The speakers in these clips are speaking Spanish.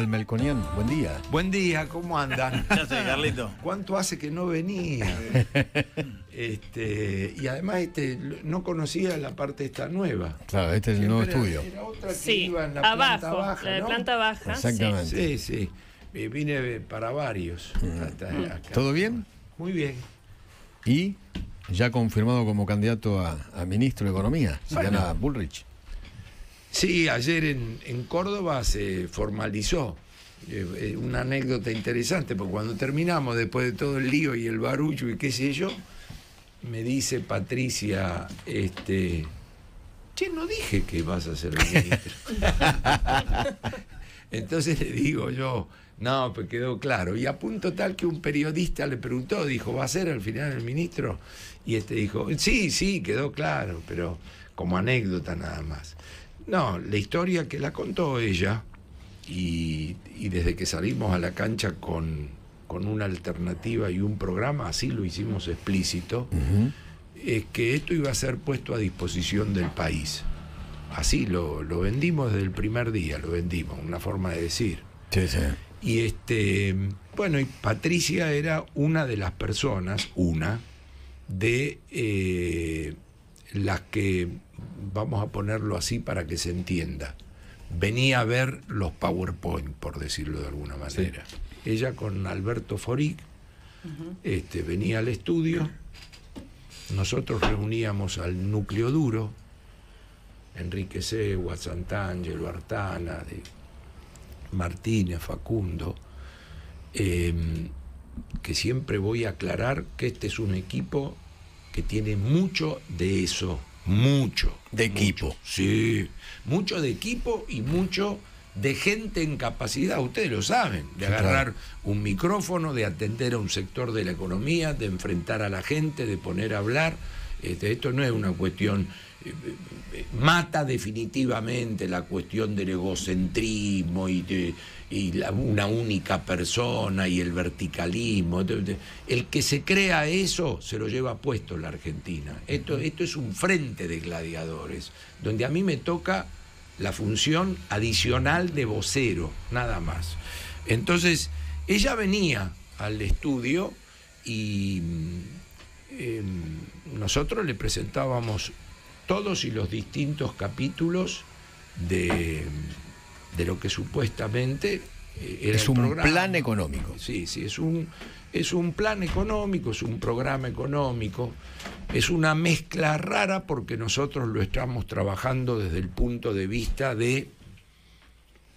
Melconian? buen día. Buen día, ¿cómo andan? ya sé, Carlito. ¿Cuánto hace que no venía? este, y además este, no conocía la parte esta nueva. Claro, este es el nuevo estudio. Era otra que sí, iba en la abajo, planta baja, la de planta baja. Exactamente. Sí, sí. Eh, vine para varios. Mm. Mm. ¿Todo bien? Muy bien. ¿Y? Ya confirmado como candidato a, ministro de Economía, Se llama Bullrich. Sí, ayer en, Córdoba se formalizó eh, eh, una anécdota interesante, porque cuando terminamos, después de todo el lío y el barullo y qué sé yo, me dice Patricia, este, che, no dije que vas a ser ministro. Entonces le digo yo, no, pues quedó claro. Y a punto tal que un periodista le preguntó, dijo, ¿va a ser al final el ministro? Y este dijo, sí, sí, quedó claro, pero como anécdota nada más. No, la historia que la contó ella, y, desde que salimos a la cancha con, con, una alternativa y un programa, así lo hicimos explícito, es que esto iba a ser puesto a disposición del país. Así lo, lo vendimos desde el primer día, lo vendimos, una forma de decir. Sí, sí. Y este, bueno, y Patricia era una de las personas, una, de eh, las que vamos a ponerlo así para que se entienda, venía a ver los PowerPoint, por decirlo de alguna manera. Ella con Alberto Foric este, venía al estudio, nosotros reuníamos al núcleo duro, Enrique Segua, Santangelo, Artana, Martínez, Facundo, em, que siempre voy a aclarar que este es un equipo que tiene mucho de eso mucho. De equipo. sí. Mucho de equipo y mucho de gente en capacidad, ustedes lo saben, de agarrar un micrófono, de atender a un sector de la economía, de enfrentar a la gente, de poner a hablar. Este, esto no es una cuestión mata definitivamente la cuestión del egocentrismo y, una única persona y el verticalismo. El que se crea eso se lo lleva puesto la Argentina. Esto, esto es un frente de gladiadores, donde a mí me toca la función adicional de vocero, nada más. Entonces, ella venía al estudio y mm, em, nosotros le presentábamos todos y los distintos capítulos de, lo que supuestamente eh, era es un plan económico. Sí, sí, es un, es un plan económico, es un programa económico, es una mezcla rara porque nosotros lo estamos trabajando desde el punto de vista de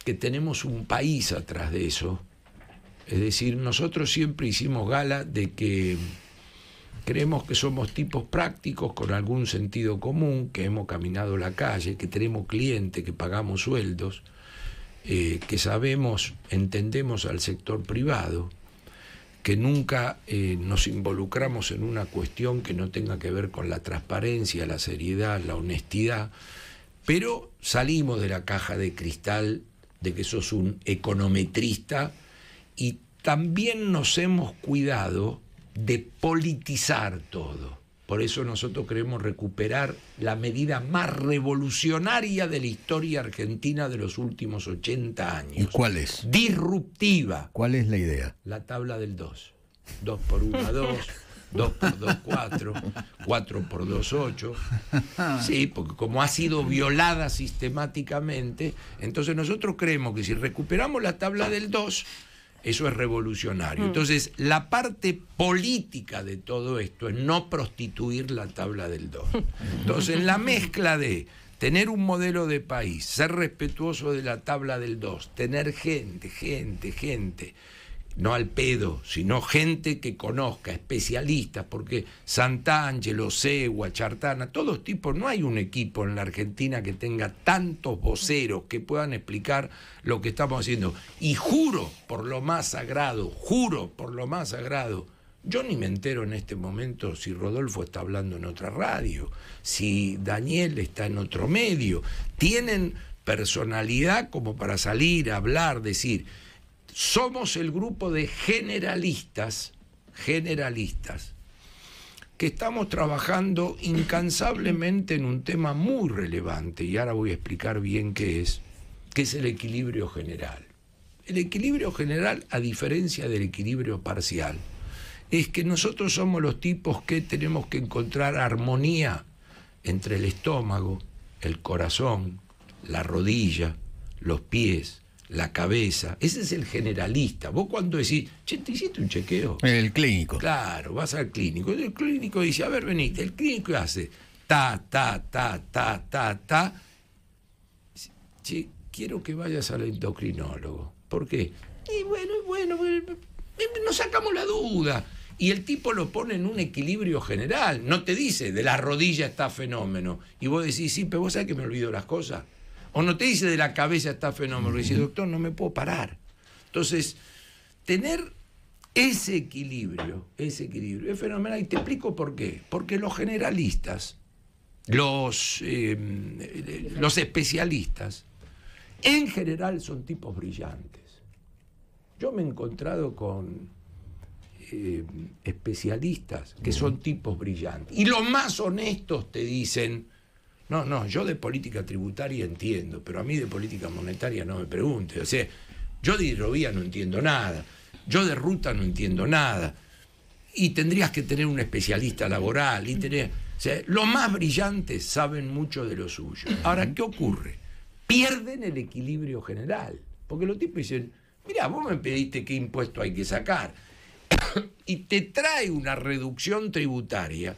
que tenemos un país atrás de eso. Es decir, nosotros siempre hicimos gala de que Creemos que somos tipos prácticos con algún sentido común, que hemos caminado la calle, que tenemos clientes, que pagamos sueldos, eh, que sabemos, entendemos al sector privado, que nunca eh, nos involucramos en una cuestión que no tenga que ver con la transparencia, la seriedad, la honestidad, pero salimos de la caja de cristal de que sos un econometrista y también nos hemos cuidado de politizar todo. Por eso nosotros queremos recuperar la medida más revolucionaria de la historia argentina de los últimos 80 años. ¿Y cuál es? Disruptiva. ¿Cuál es la idea? La tabla del 2. 2 por 1, 2. 2 por 2, 4, 4 por 2, 8. Sí, porque como ha sido violada sistemáticamente, entonces nosotros creemos que si recuperamos la tabla del 2, eso es revolucionario. Mm. Entonces, la parte política de todo esto es no prostituir la tabla del 2. Entonces, la mezcla de tener un modelo de país, ser respetuoso de la tabla del 2, tener gente, gente, gente no al pedo, sino gente que conozca, especialistas, porque Santangelo, Segua, Chartana, todos tipos, no hay un equipo en la Argentina que tenga tantos voceros que puedan explicar lo que estamos haciendo. Y juro por lo más sagrado, juro por lo más sagrado, yo ni me entero en este momento si Rodolfo está hablando en otra radio, si Daniel está en otro medio. Tienen personalidad como para salir, hablar, decir somos el grupo de generalistas, generalistas, que estamos trabajando incansablemente en un tema muy relevante, y ahora voy a explicar bien qué es, que es el equilibrio general. El equilibrio general, a diferencia del equilibrio parcial, es que nosotros somos los tipos que tenemos que encontrar armonía entre el estómago, el corazón, la rodilla, los pies, la cabeza. Ese es el generalista. Vos cuando decís, che, te hiciste un chequeo. En El clínico. Claro, vas al clínico. El clínico dice, a ver, veniste. El clínico hace ta, ta, ta, ta, ta, ta. Che, quiero que vayas al endocrinólogo. ¿Por qué? Y bueno, bueno, eh, nos sacamos la duda. Y el tipo lo pone en un equilibrio general. No te dice, de la rodilla está fenómeno. Y vos decís, sí, pero vos sabés que me olvido las cosas. O no te dice de la cabeza está fenómeno, dice, doctor, no me puedo parar. Entonces, tener ese equilibrio, ese equilibrio es fenomenal y te explico por qué. Porque los generalistas, los, em, los especialistas, en general son tipos brillantes. Yo me he encontrado con em, especialistas que son tipos brillantes. Y los más honestos te dicen, no, no, yo de política tributaria entiendo, pero a mí de política monetaria no me pregunte. O sea, yo de hidrovía no entiendo nada, yo de ruta no entiendo nada. Y tendrías que tener un especialista laboral y tener. O sea, los más brillantes saben mucho de lo suyo. Ahora, ¿qué ocurre? Pierden el equilibrio general. Porque los tipos dicen, mirá, vos me pediste qué impuesto hay que sacar. y te trae una reducción tributaria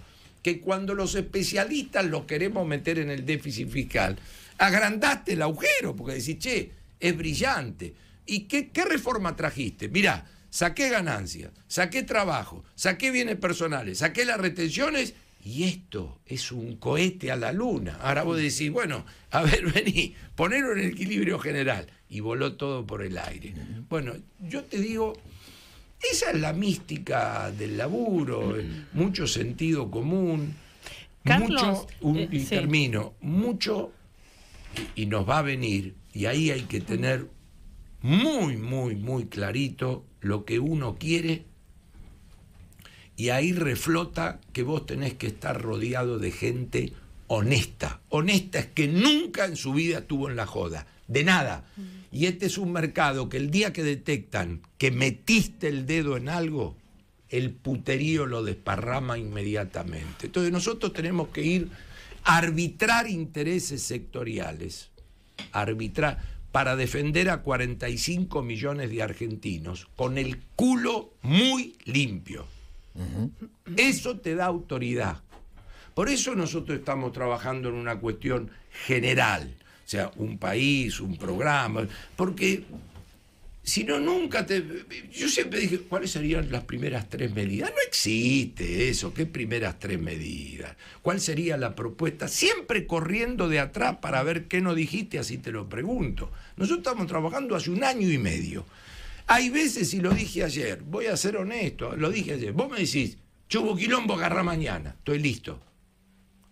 que cuando los especialistas los queremos meter en el déficit fiscal, agrandaste el agujero, porque decís, che, es brillante. ¿Y qué, reforma trajiste? Mirá, saqué ganancias, saqué trabajo, saqué bienes personales, saqué las retenciones y esto es un cohete a la luna. Ahora vos decís, bueno, a ver, vení, ponerlo en equilibrio general. Y voló todo por el aire. Bueno, yo te digo esa es la mística del laburo, mm. eh, mucho sentido común, eh, mucho, y termino, mucho, y, nos va a venir, y ahí hay que tener muy, muy, muy clarito lo que uno quiere y ahí reflota que vos tenés que estar rodeado de gente honesta. Honesta es que nunca en su vida estuvo en la joda, de nada. Mm. Y este es un mercado que el día que detectan que metiste el dedo en algo, el puterío lo desparrama inmediatamente. Entonces nosotros tenemos que ir a arbitrar intereses sectoriales, arbitrar para defender a 45 millones de argentinos con el culo muy limpio. Eso te da autoridad. Por eso nosotros estamos trabajando en una cuestión general sea un país, un programa, porque si no, nunca te... Yo siempre dije, ¿cuáles serían las primeras tres medidas? No existe eso, ¿qué primeras tres medidas? ¿Cuál sería la propuesta? Siempre corriendo de atrás para ver qué no dijiste, así te lo pregunto. Nosotros estamos trabajando hace un año y medio. Hay veces, y lo dije ayer, voy a ser honesto, lo dije ayer, vos me decís, yo quilombo, agarra mañana, estoy listo.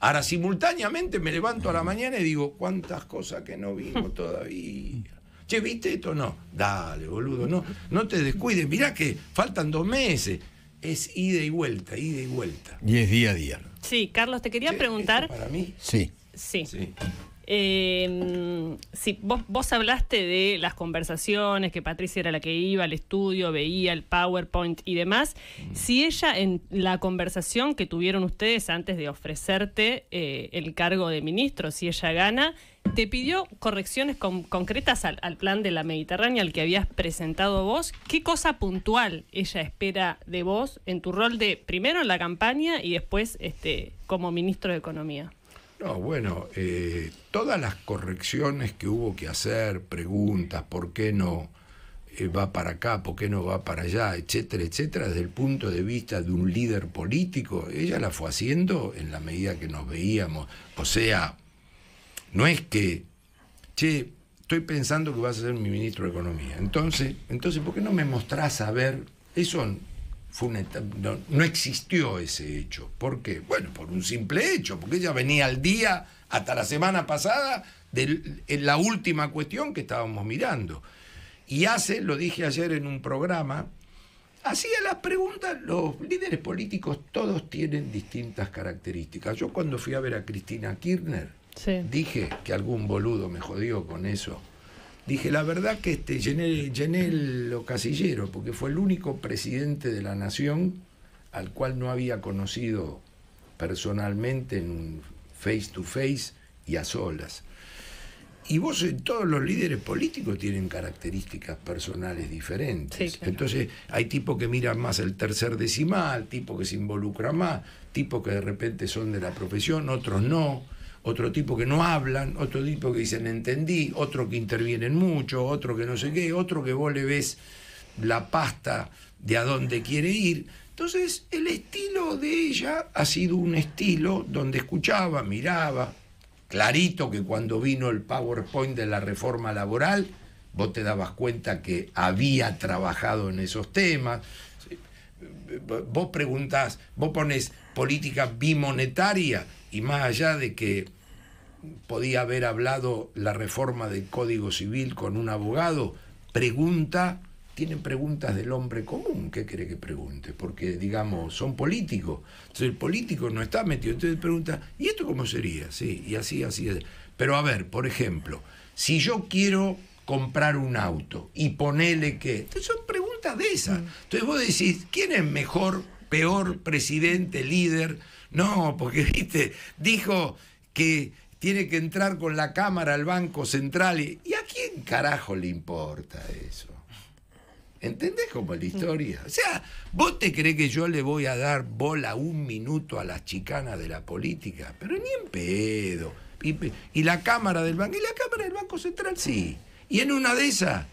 Ahora, simultáneamente me levanto a la mañana y digo, cuántas cosas que no vimos todavía. Che, ¿viste esto? No. Dale, boludo, no, no te descuides. Mirá que faltan dos meses. Es ida y vuelta, ida y vuelta. Y es día a día. Sí, Carlos, te quería preguntar. ¿Para mí? Sí. sí. Em, si vos, vos hablaste de las conversaciones, que Patricia era la que iba al estudio, veía el PowerPoint y demás. Mm. Si ella en la conversación que tuvieron ustedes antes de ofrecerte eh, el cargo de ministro, si ella gana, te pidió correcciones concretas al, al, plan de la Mediterránea, al que habías presentado vos, ¿qué cosa puntual ella espera de vos en tu rol de primero en la campaña y después este, como ministro de Economía? No, bueno, eh, todas las correcciones que hubo que hacer, preguntas, por qué no eh, va para acá, por qué no va para allá, etcétera, etcétera, desde el punto de vista de un líder político, ella la fue haciendo en la medida que nos veíamos. O sea, no es que, che, estoy pensando que vas a ser mi ministro de Economía. Entonces, entonces ¿por qué no me mostrás a ver? Eso no, existió ese hecho. ¿Por qué? Bueno, por un simple hecho, porque ella venía al día, hasta la semana pasada, de eh, la última cuestión que estábamos mirando. Y hace, lo dije ayer en un programa, hacía las preguntas, los líderes políticos todos tienen distintas características. Yo cuando fui a ver a Cristina Kirchner, dije que algún boludo me jodió con eso Dije, la verdad que este, llené, llené casillero, porque fue el único presidente de la nación al cual no había conocido personalmente en face to face y a solas. Y vos, eh, todos los líderes políticos tienen características personales diferentes. Entonces, hay tipos que miran más el tercer decimal, tipos que se involucran más, tipos que de repente son de la profesión, otros no otro tipo que no hablan, otro tipo que dicen entendí, otro que intervienen mucho, otro que no sé qué, otro que vos le ves la pasta de a dónde quiere ir. Entonces, el estilo de ella ha sido un estilo donde escuchaba, miraba. Clarito que cuando vino el PowerPoint de la reforma laboral, vos te dabas cuenta que había trabajado en esos temas. Vos preguntás, vos pones política bimonetaria y más allá de que podía haber hablado la reforma del Código Civil con un abogado, pregunta, tienen preguntas del hombre común, ¿qué cree que pregunte? Porque, digamos, son políticos. Entonces el político no está metido. Entonces pregunta, ¿y esto cómo sería? Sí, y así, así. es, Pero a ver, por ejemplo, si yo quiero comprar un auto y ponele que... Entonces son preguntas de esas. Mm. Entonces vos decís, ¿quién es mejor peor presidente, líder. No, porque, viste, dijo que tiene que entrar con la Cámara al Banco Central. ¿Y, a quién carajo le importa eso? ¿Entendés cómo es la historia? O sea, vos te crees que yo le voy a dar bola un minuto a las chicanas de la política, pero ni en pedo. Y, y la Cámara del Banco, y la Cámara del Banco Central sí. Y en una de esas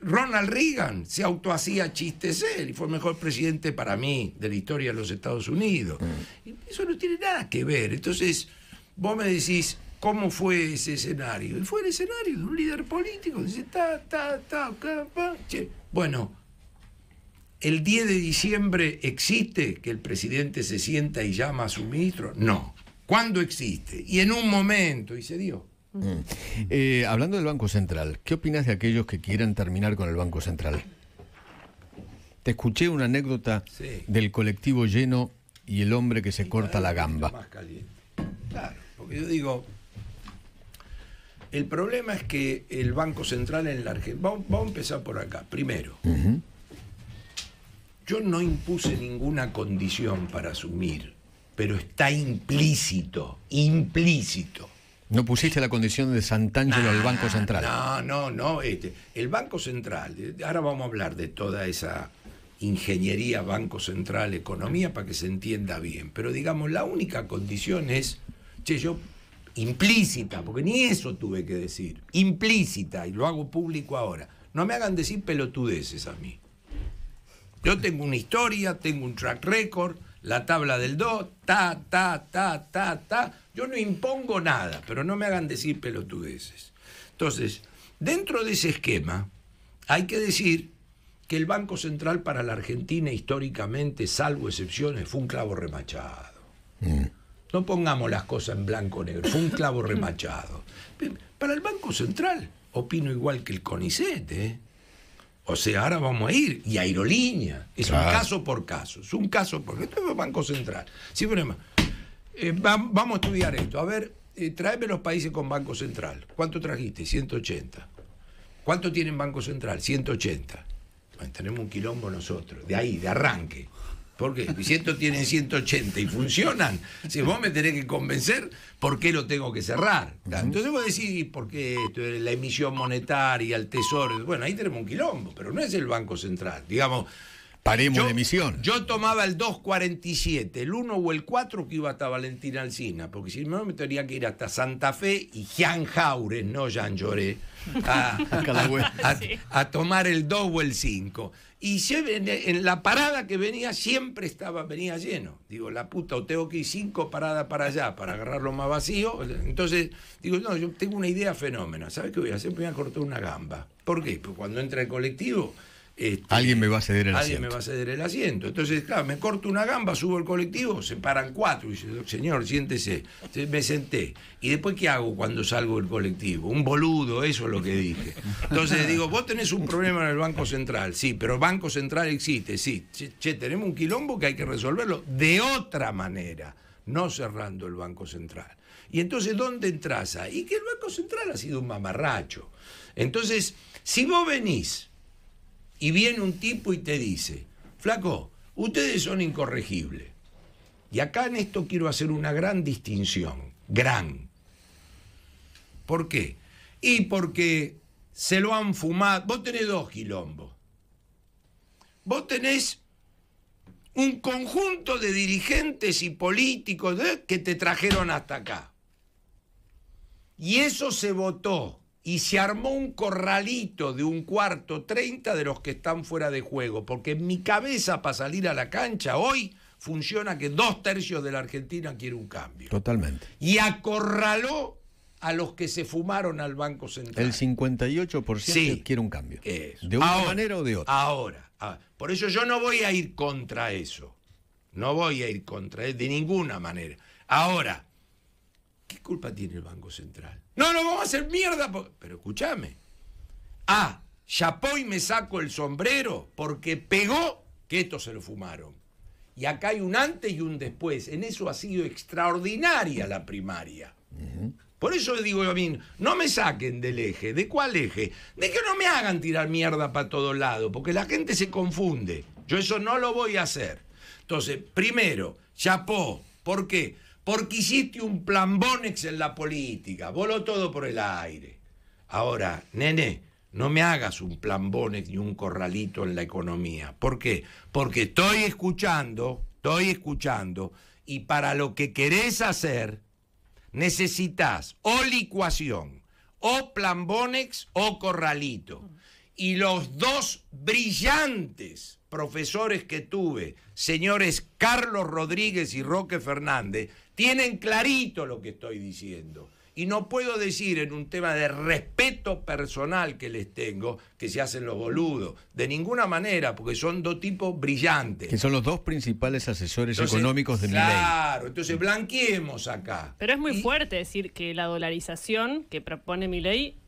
Ronald Reagan se autohacía chistes él y fue el mejor presidente para mí de la historia de los Estados Unidos. Mm. Eso no tiene nada que ver. Entonces, vos me decís, ¿cómo fue ese escenario? Y fue el escenario de un líder político. Dice, ta, ta, ta, Bueno, ¿el 10 de diciembre existe que el presidente se sienta y llama a su ministro? No. ¿Cuándo existe? Y en un momento, y se dio. Eh, hablando del Banco Central, ¿qué opinas de aquellos que quieran terminar con el Banco Central? Te escuché una anécdota del colectivo lleno y el hombre que se corta la gamba. Claro, porque yo digo, el problema es que el Banco Central en la Argentina, vamos, a empezar por acá, primero. Yo no impuse ninguna condición para asumir, pero está implícito, implícito no pusiste la condición de Sant'Angelo al Banco Central. No, no, no. Este, el Banco Central, eh, ahora vamos a hablar de toda esa ingeniería, Banco Central, economía, para que se entienda bien. Pero digamos, la única condición es, che, yo implícita, porque ni eso tuve que decir, implícita, y lo hago público ahora. No me hagan decir pelotudeces a mí. Yo tengo una historia, tengo un track record, la tabla del do, ta, ta, ta, ta, ta. Yo no impongo nada, pero no me hagan decir pelotudeces. Entonces, dentro de ese esquema, hay que decir que el Banco Central para la Argentina históricamente, salvo excepciones, fue un clavo remachado. Mm. No pongamos las cosas en blanco o negro, fue un clavo remachado. Para el Banco Central, opino igual que el CONICET, ¿eh? O sea, ahora vamos a ir y aerolínea. Es un caso por caso. Es un caso por Esto es Banco Central. Sin problema. Eh, vamos a estudiar esto. A ver, eh, tráeme los países con Banco Central. ¿Cuánto trajiste? 180. ¿Cuánto tienen Banco Central? 180. tenemos un quilombo nosotros. De ahí, de arranque. ¿Por qué? Si esto tienen 180 y funcionan, si vos me tenés que convencer, ¿por qué lo tengo que cerrar? Entonces vos decís, ¿por qué esto? La emisión monetaria, el tesoro. Bueno, ahí tenemos un quilombo, pero no es el Banco Central. Digamos, Paremos la emisión. Yo tomaba el 2.47, el 1 o el 4 que iba hasta Valentina Alcina, porque si no me tenía que ir hasta Santa Fe y Jean Jaures, no Jean Lloré, a, tomar el 2 o el 5. Y en, la parada que venía siempre estaba, venía lleno. Digo, la puta, o tengo que ir cinco paradas para allá para agarrarlo más vacío. Entonces, digo, no, yo tengo una idea fenómena. ¿Sabes qué voy a hacer? Voy a cortar una gamba. ¿Por qué? Pues cuando entra el colectivo este, alguien me va a ceder el asiento. Alguien me va a ceder el asiento. Entonces, claro, me corto una gamba, subo al colectivo, se paran cuatro y dice, señor, siéntese. me senté. ¿Y después qué hago cuando salgo del colectivo? Un boludo, eso es lo que dije. Entonces digo, vos tenés un problema en el Banco Central, sí, pero Banco Central existe, sí. Che, tenemos un quilombo que hay que resolverlo de otra manera, no cerrando el Banco Central. Y entonces, ¿dónde entras? Y que el Banco Central ha sido un mamarracho. Entonces, si vos venís y viene un tipo y te dice, flaco, ustedes son incorregibles. Y acá en esto quiero hacer una gran distinción, gran. ¿Por qué? Y porque se lo han fumado, vos tenés dos quilombos, vos tenés un conjunto de dirigentes y políticos ¿eh? que te trajeron hasta acá. Y eso se votó y se armó un corralito de un cuarto 30 de los que están fuera de juego, porque en mi cabeza para salir a la cancha hoy funciona que dos tercios de la Argentina quiere un cambio. Totalmente. Y acorraló a los que se fumaron al Banco Central. El 58% quiere un cambio. De una manera o de otra. Ahora, ah, por eso yo no voy a ir contra eso. No voy a ir contra eso de ninguna manera. Ahora, ¿Qué culpa tiene el Banco Central? No, no, vamos a hacer mierda. Pero escúchame. Ah, y me saco el sombrero porque pegó que esto se lo fumaron. Y acá hay un antes y un después. En eso ha sido extraordinaria la primaria. Por eso le digo a mí, no me saquen del eje. ¿De cuál eje? De que no me hagan tirar mierda para todos lados, porque la gente se confunde. Yo eso no lo voy a hacer. Entonces, primero, Chapó. ¿Por qué? porque hiciste un plambónex en la política, voló todo por el aire. Ahora, nene, no me hagas un plambónex ni un corralito en la economía. ¿Por qué? Porque estoy escuchando, estoy escuchando, y para lo que querés hacer, necesitas o licuación, o plambónex o corralito. Y los dos brillantes profesores que tuve, señores Carlos Rodríguez y Roque Fernández, tienen clarito lo que estoy diciendo. Y no puedo decir en un tema de respeto personal que les tengo que se hacen los boludos. De ninguna manera, porque son dos tipos brillantes. Que son los dos principales asesores económicos de mi Claro, entonces blanqueemos acá. Pero es muy fuerte decir que la dolarización que propone mi ley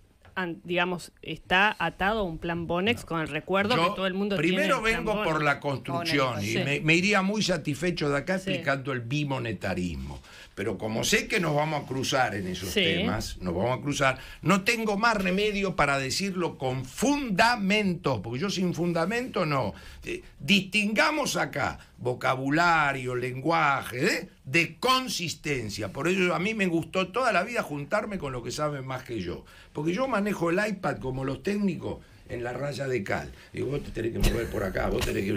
digamos, está atado a un plan Bonex con el recuerdo que todo el mundo primero vengo por la construcción y me, iría muy satisfecho de acá explicando el bimonetarismo. Pero como sé que nos vamos a cruzar en esos temas, nos vamos a cruzar, no tengo más remedio para decirlo con fundamentos, porque yo sin fundamento no. Eh, distingamos acá vocabulario, lenguaje, ¿eh? de consistencia. Por eso a mí me gustó toda la vida juntarme con los que saben más que yo. Porque yo manejo el iPad como los técnicos en la raya de cal. Digo, vos te tenés que mover por acá, vos tenés que.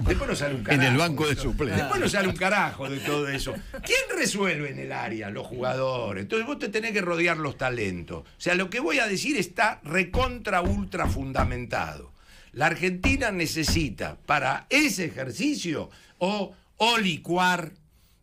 Después no sale un carajo. En el banco de suplentes. Después no sale un carajo de todo eso. ¿Quién resuelve en el área? Los jugadores. Entonces vos te tenés que rodear los talentos. O sea, lo que voy a decir está recontra ultra fundamentado. La Argentina necesita para ese ejercicio o, licuar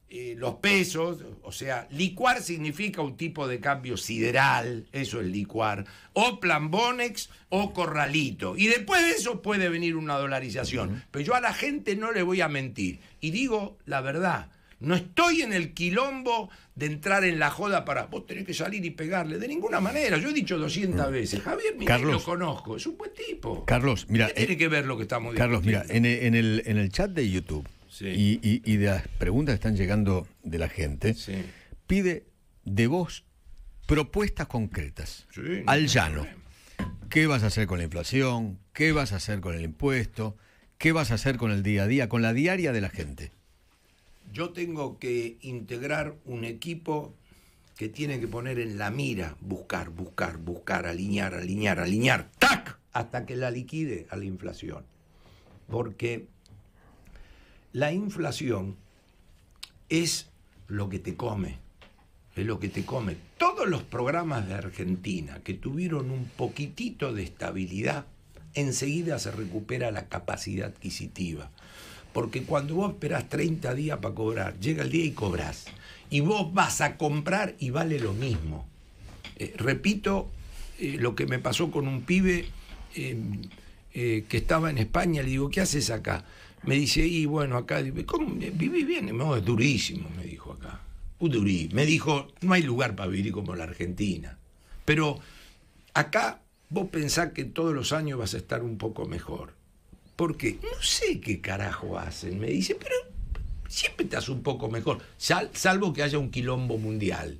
eh, los pesos, o sea, licuar significa un tipo de cambio sideral, eso es licuar, o Bonex o corralito. Y después de eso puede venir una dolarización. Pero yo a la gente no le voy a mentir. Y digo la verdad, no estoy en el quilombo de entrar en la joda para vos tenés que salir y pegarle. De ninguna manera. Yo he dicho 200 mm. veces. Javier Carlos, lo conozco. Es un buen tipo. Carlos, mira. tiene eh, que ver lo que estamos Carlos, mira, en el, en el, chat de YouTube y, de las preguntas que están llegando de la gente, pide de vos propuestas concretas al llano. ¿Qué vas a hacer con la inflación? ¿Qué vas a hacer con el impuesto? ¿Qué vas a hacer con el día a día, con la diaria de la gente? yo tengo que integrar un equipo que tiene que poner en la mira, buscar, buscar, buscar, alinear, alinear, alinear, ¡tac! Hasta que la liquide a la inflación. Porque la inflación es lo que te come, es lo que te come. Todos los programas de Argentina que tuvieron un poquitito de estabilidad, enseguida se recupera la capacidad adquisitiva. Porque cuando vos esperás 30 días para cobrar, llega el día y cobrás. Y vos vas a comprar y vale lo mismo. Eh, repito eh, lo que me pasó con un pibe em, eh, que estaba en España, le digo, ¿qué haces acá? Me dice, y bueno, acá, ¿cómo vivís bien? es durísimo, me dijo acá. Uh, me dijo, no hay lugar para vivir como la Argentina. Pero acá vos pensás que todos los años vas a estar un poco mejor porque no sé qué carajo hacen. Me dice, pero siempre estás un poco mejor, salvo que haya un quilombo mundial.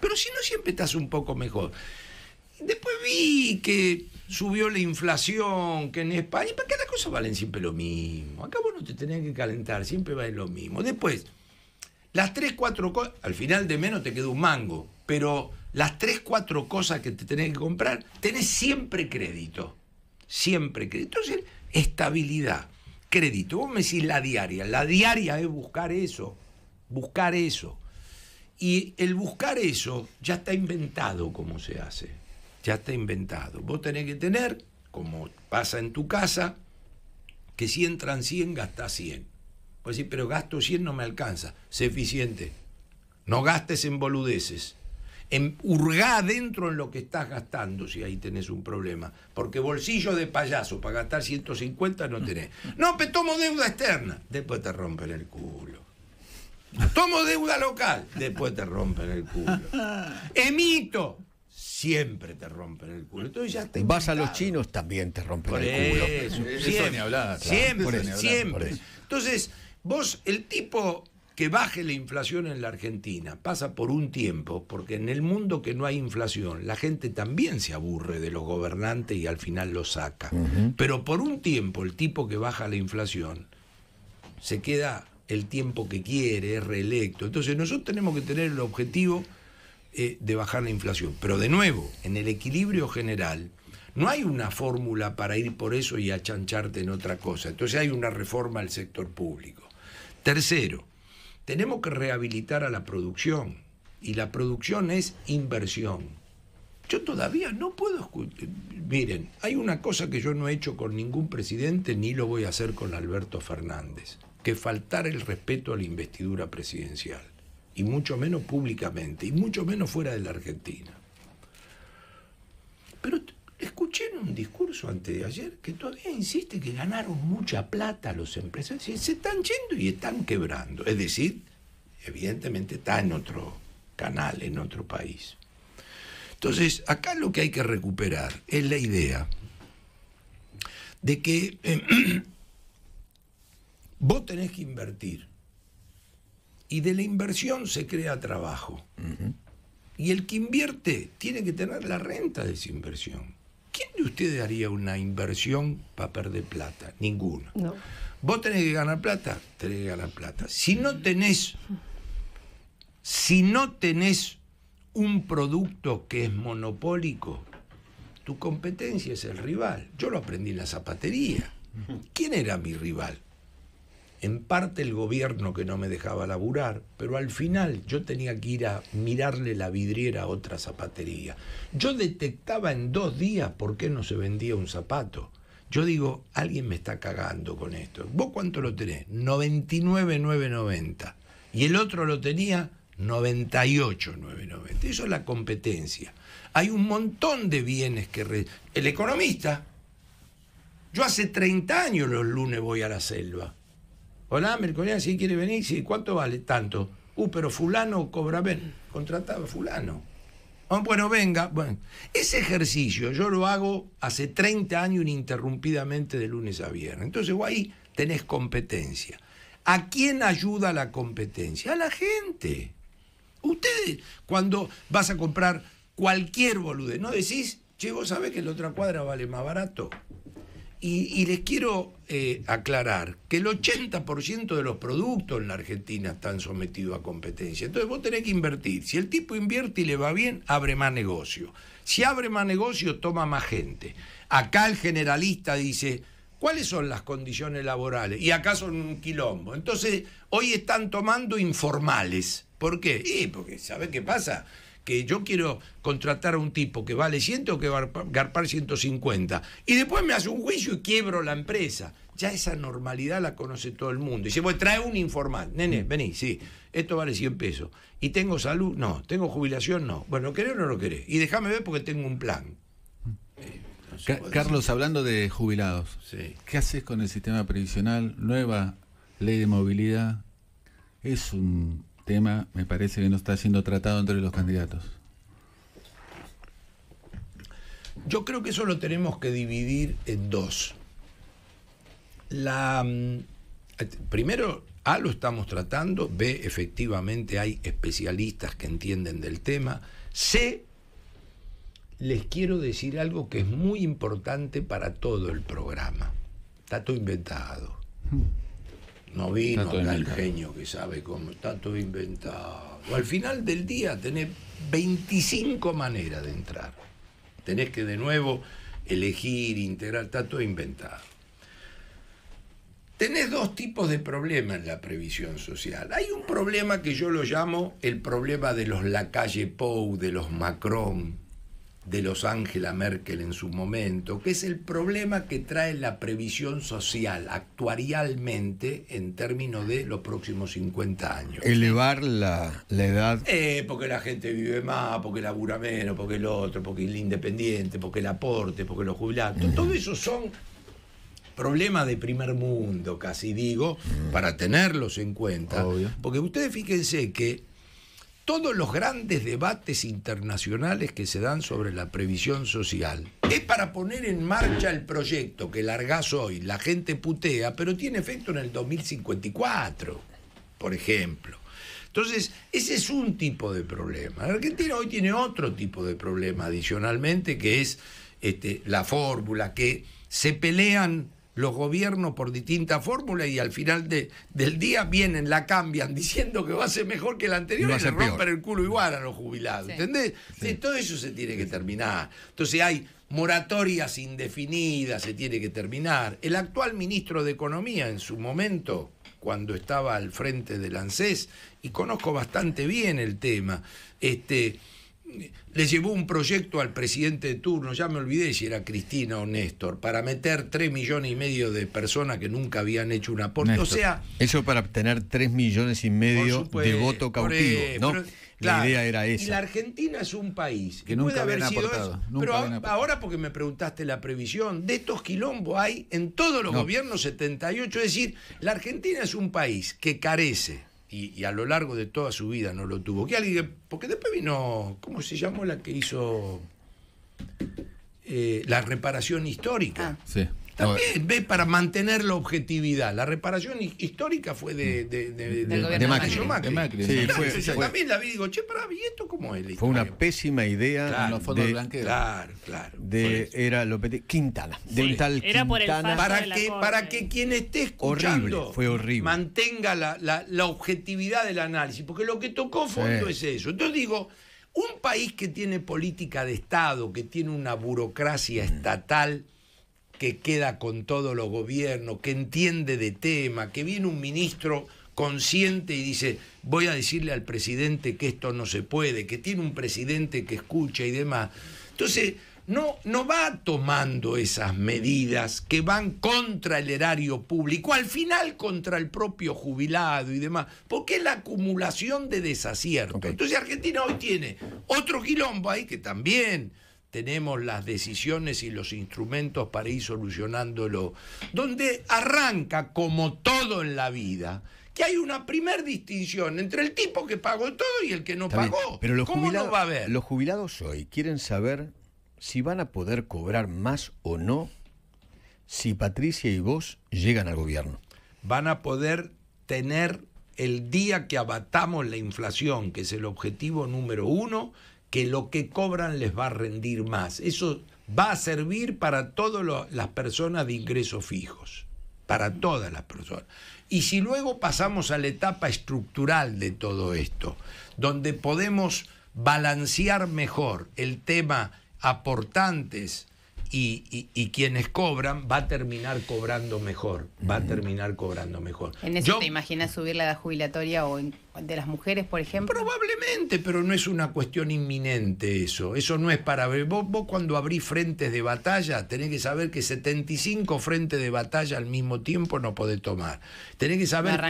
Pero si no, siempre estás un poco mejor. Después vi que subió la inflación, que en España, ¿para qué las cosas valen siempre lo mismo? Acá vos no te tenés que calentar, siempre vale lo mismo. Después, las tres, cuatro cosas, al final de menos te quedó un mango, pero las tres, cuatro cosas que te tenés que comprar, tenés siempre crédito. Siempre crédito. Entonces, estabilidad, crédito. Vos me decís la diaria. La diaria es buscar eso, buscar eso. Y el buscar eso ya está inventado como se hace. Ya está inventado. Vos tenés que tener, como pasa en tu casa, que si entran 100, gastás 100. Pues sí, pero gasto 100 no me alcanza. Sé eficiente. No gastes en boludeces en, hurgá adentro en lo que estás gastando si ahí tenés un problema. Porque bolsillo de payaso para gastar 150 no tenés. No, pero tomo deuda externa. Después te rompen el culo. Tomo deuda local. Después te rompen el culo. Emito siempre te rompen el culo. Entonces ya te Vas a los chinos, también te rompen el culo. siempre, siempre, siempre. Entonces, vos, el tipo que baje la inflación en la Argentina pasa por un tiempo, porque en el mundo que no hay inflación, la gente también se aburre de los gobernantes y al final los saca. Pero por un tiempo el tipo que baja la inflación se queda el tiempo que quiere, es reelecto. Entonces nosotros tenemos que tener el objetivo eh, de bajar la inflación. Pero de nuevo, en el equilibrio general, no hay una fórmula para ir por eso y achancharte en otra cosa. Entonces hay una reforma al sector público. Tercero, tenemos que rehabilitar a la producción y la producción es inversión. Yo todavía no puedo Miren, hay una cosa que yo no he hecho con ningún presidente ni lo voy a hacer con Alberto Fernández, que faltar el respeto a la investidura presidencial, y mucho menos públicamente, y mucho menos fuera de la Argentina. Pero Escuché en un discurso antes de ayer que todavía insiste que ganaron mucha plata los empresarios. y Se están yendo y están quebrando. Es decir, evidentemente está en otro canal, en otro país. Entonces, acá lo que hay que recuperar es la idea de que eh, vos tenés que invertir y de la inversión se crea trabajo. Y el que invierte tiene que tener la renta de esa inversión. ¿Quién de ustedes haría una inversión para perder plata? Ninguno. ¿Vos tenés que ganar plata? Tenés que ganar plata. Si no tenés, si no tenés un producto que es monopólico, tu competencia es el rival. Yo lo aprendí en la zapatería. ¿Quién era mi rival? en parte el gobierno que no me dejaba laburar, pero al final yo tenía que ir a mirarle la vidriera a otra zapatería. Yo detectaba en dos días por qué no se vendía un zapato. Yo digo, alguien me está cagando con esto. ¿Vos cuánto lo tenés? 99,990. Y el otro lo tenía 98,990. Eso es la competencia. Hay un montón de bienes que... El economista. Yo hace 30 años los lunes voy a la selva. Hola, Mercurial, si quiere venir, sí, ¿cuánto vale? Tanto. Uh, pero fulano cobra bien. Contrataba fulano. Ah, bueno, venga. Bueno, ese ejercicio yo lo hago hace 30 años ininterrumpidamente de lunes a viernes. Entonces vos ahí tenés competencia. ¿A quién ayuda la competencia? A la gente. Ustedes, cuando vas a comprar cualquier boludez, no decís, che, vos sabés que la otra cuadra vale más barato. Y, les quiero eh, aclarar que el 80% de los productos en la Argentina están sometidos a competencia. Entonces vos tenés que invertir. Si el tipo invierte y le va bien, abre más negocio. Si abre más negocio, toma más gente. Acá el generalista dice, ¿cuáles son las condiciones laborales? Y acá son un quilombo. Entonces, hoy están tomando informales. ¿Por qué? Y porque, ¿sabes qué pasa? Que yo quiero contratar a un tipo que vale 100 o que va a garpar 150. Y después me hace un juicio y quiebro la empresa. Ya esa normalidad la conoce todo el mundo. Y se bueno, trae un informal. Nene, mm. vení, sí, esto vale 100 pesos. ¿Y tengo salud? No. ¿Tengo jubilación? No. Bueno, ¿querés o no lo querés? Y déjame ver porque tengo un plan. Mm. Eh, Carlos, hablando de jubilados, sí. ¿qué haces con el sistema previsional? Nueva ley de movilidad. Es un tema me parece que no está siendo tratado entre los candidatos. Yo creo que eso lo tenemos que dividir en dos. La, mm, primero, A lo estamos tratando, B efectivamente hay especialistas que entienden del tema, C les quiero decir algo que es muy importante para todo el programa. Está todo inventado. Hmm. No vino el genio que sabe cómo está todo inventado. al final del día tenés 25 maneras de entrar. Tenés que de nuevo elegir, integrar, está todo inventado. Tenés dos tipos de problemas en la previsión social. Hay un problema que yo lo llamo el problema de los Lacalle Pou, de los Macron, de los a Merkel en su momento, que es el problema que trae la previsión social actuarialmente en términos de los próximos 50 años. Elevar la, la edad. Eh, porque la gente vive más, porque labura menos, porque el otro, porque el independiente, porque el aporte, porque los jubilados. Todo eso son problemas de primer mundo, casi digo, para tenerlos en cuenta. Porque ustedes fíjense que todos los grandes debates internacionales que se dan sobre la previsión social. Es para poner en marcha el proyecto que largás hoy, la gente putea, pero tiene efecto en el 2054, por ejemplo. Entonces, ese es un tipo de problema. Argentina hoy tiene otro tipo de problema adicionalmente, que es este, la fórmula, que se pelean los gobiernos por distintas fórmulas y al final de, del día vienen, la cambian diciendo que va a ser mejor que la anterior y, le rompen el culo igual a los jubilados. ¿Entendés? todo eso se tiene que terminar. Entonces hay moratorias indefinidas, se tiene que terminar. El actual ministro de Economía en su momento, cuando estaba al frente del ANSES, y conozco bastante bien el tema, este le llevó un proyecto al presidente de turno, ya me olvidé si era Cristina o Néstor, para meter 3 millones y medio de personas que nunca habían hecho un aporte. o sea. Eso para obtener 3 millones y medio de voto cautivo, ¿no? la idea era esa. Y la Argentina es un país que, no puede haber sido eso. Pero ahora, porque me preguntaste la previsión, de estos quilombos hay en todos los gobiernos 78. Es decir, la Argentina es un país que carece y, a lo largo de toda su vida no lo tuvo. Que alguien, porque después vino, ¿cómo se llamó la que hizo eh, la reparación histórica? Ah. Sí. También, ve, para mantener la objetividad. La reparación histórica fue de, de, Macri. También la vi y digo, che, pará, ¿y esto cómo es? Fue una pésima idea. en los fondos de, Claro, claro. De, era lópez Quintana. para, que, para que quien esté escuchando horrible, fue horrible. mantenga la, la, objetividad del análisis. Porque lo que tocó fondo es eso. Entonces digo, un país que tiene política de Estado, que tiene una burocracia mm. estatal que queda con todos los gobiernos, que entiende de tema, que viene un ministro consciente y dice, voy a decirle al presidente que esto no se puede, que tiene un presidente que escucha y demás. Entonces, no, no va tomando esas medidas que van contra el erario público, al final contra el propio jubilado y demás, porque es la acumulación de desaciertos. Entonces Argentina hoy tiene otro quilombo ahí que también tenemos las decisiones y los instrumentos para ir solucionándolo, donde arranca como todo en la vida que hay una primer distinción entre el tipo que pagó todo y el que no pagó. Pero los jubilados, Los jubilados hoy quieren saber si van a poder cobrar más o no si Patricia y vos llegan al gobierno. Van a poder tener el día que abatamos la inflación, que es el objetivo número uno, que lo que cobran les va a rendir más. Eso va a servir para todas las personas de ingresos fijos, para todas las personas. Y si luego pasamos a la etapa estructural de todo esto, donde podemos balancear mejor el tema aportantes, y, quienes cobran va a terminar cobrando mejor, va a terminar cobrando mejor. ¿En eso te imaginas subir la edad jubilatoria o de las mujeres, por ejemplo? Probablemente, pero no es una cuestión inminente eso. Eso no es para Vos, cuando abrís frentes de batalla, tenés que saber que 75 frentes de batalla al mismo tiempo no podés tomar. Tenés que saber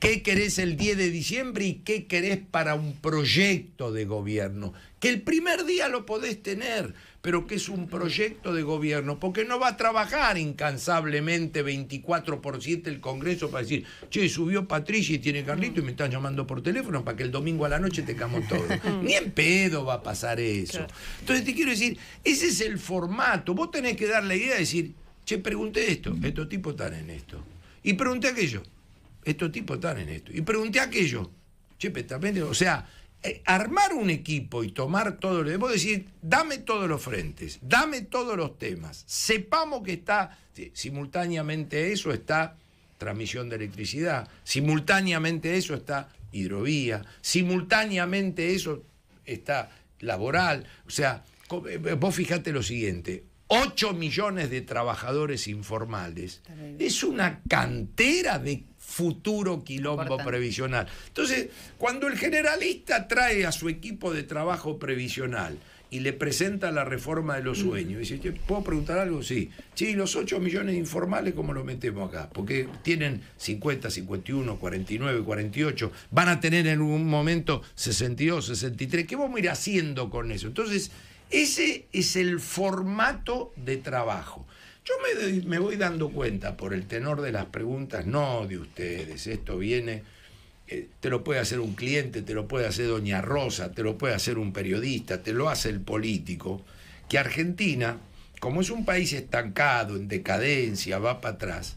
qué querés el 10 de diciembre y qué querés para un proyecto de gobierno. Que el primer día lo podés tener pero que es un proyecto de gobierno, porque no va a trabajar incansablemente 24 el Congreso para decir, che, subió Patricia y tiene Carlito y me están llamando por teléfono para que el domingo a la noche te camo todo. Ni en pedo va a pasar eso. Entonces te quiero decir, ese es el formato. Vos tenés que dar la idea de decir, che, pregunté esto, estos tipos están en esto. Y pregunté aquello, estos tipos están en esto. Y pregunté aquello, che, también, o sea, eh, armar un equipo y tomar todo lo... Vos decir, dame todos los frentes, dame todos los temas, sepamos que está simultáneamente eso, está transmisión de electricidad, simultáneamente eso está hidrovía, simultáneamente eso está laboral, o sea, eh, eh, vos fijate lo siguiente, 8 millones de trabajadores informales. Es una cantera de futuro quilombo previsional. Entonces, cuando el generalista trae a su equipo de trabajo previsional y le presenta la reforma de los sueños, dice, ¿puedo preguntar algo? Sí. Sí, los 8 millones informales, ¿cómo los metemos acá? Porque tienen 50, 51, 49, 48, van a tener en un momento 62, 63. ¿Qué vamos a ir haciendo con eso? Entonces, ese es el formato de trabajo. Yo me, voy dando cuenta por el tenor de las preguntas, no de ustedes, esto viene, eh, te lo puede hacer un cliente, te lo puede hacer Doña Rosa, te lo puede hacer un periodista, te lo hace el político, que Argentina, como es un país estancado, en decadencia, va para atrás,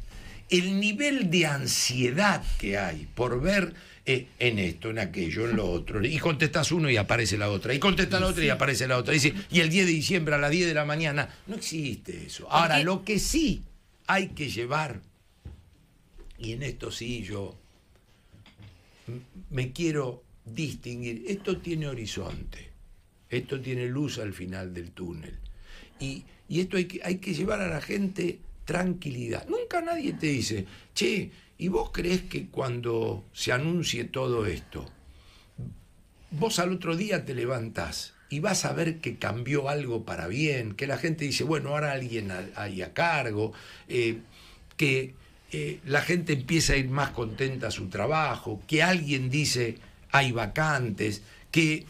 el nivel de ansiedad que hay por ver eh, en esto, en aquello, en lo otro. Y contestas uno y aparece la otra. Y contesta la otra y aparece la otra. Y, dice, y el 10 de diciembre a las 10 de la mañana. No existe eso. Ahora, lo que sí hay que llevar, y en esto sí yo me quiero distinguir, esto tiene horizonte, esto tiene luz al final del túnel. Y, esto hay que, hay que llevar a la gente tranquilidad. Nunca nadie te dice, che, ¿Y vos crees que cuando se anuncie todo esto, vos al otro día te levantás y vas a ver que cambió algo para bien, que la gente dice, bueno, ahora alguien hay a cargo, eh, que eh, la gente empieza a ir más contenta a su trabajo, que alguien dice, hay vacantes, que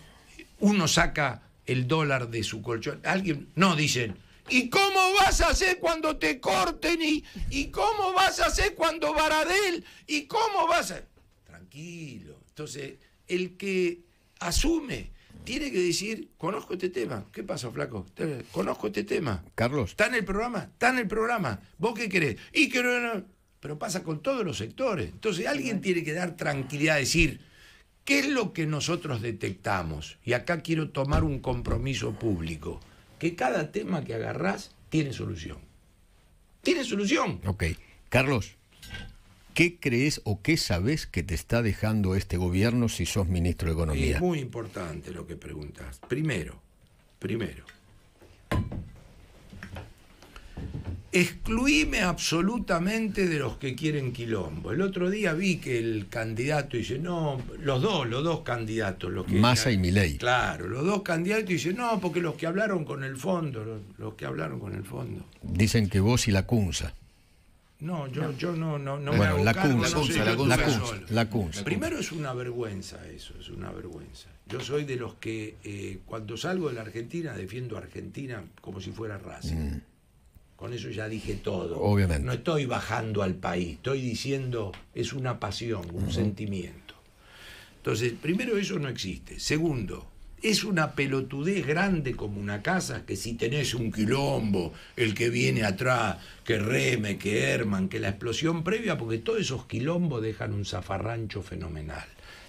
uno saca el dólar de su colchón, alguien, no, dicen, ¿Y cómo vas a hacer cuando te corten? ¿Y, cómo vas a hacer cuando Baradel? ¿Y cómo vas a...? Tranquilo. Entonces, el que asume tiene que decir, conozco este tema. ¿Qué pasa, flaco? Conozco este tema. Carlos. ¿Está en el programa? Está en el programa. ¿Vos qué querés? Y Pero pasa con todos los sectores. Entonces, alguien tiene que dar tranquilidad, decir, ¿qué es lo que nosotros detectamos? Y acá quiero tomar un compromiso público que cada tema que agarrás tiene solución. Tiene solución. Ok. Carlos, ¿qué crees o qué sabes que te está dejando este gobierno si sos ministro de Economía? Es muy importante lo que preguntas. Primero, primero, excluíme absolutamente de los que quieren quilombo. El otro día vi que el candidato dice, no, los dos, los dos candidatos. Los que Massa y Milei. Claro, los dos candidatos dicen, no, porque los que hablaron con el fondo, los, que hablaron con el fondo. Dicen que vos y la Cunza. No, yo no, no, no, no bueno, me la Cunza, la, Cunza, Primero es una vergüenza eso, es una vergüenza. Yo soy de los que eh, cuando salgo de la Argentina defiendo a Argentina como si fuera raza mm. Con eso ya dije todo. No estoy bajando al país, estoy diciendo es una pasión, un sentimiento. Entonces, primero eso no existe. Segundo, es una pelotudez grande como una casa, que si tenés un quilombo, el que viene atrás, que reme, que herman, que la explosión previa, porque todos esos quilombos dejan un zafarrancho fenomenal.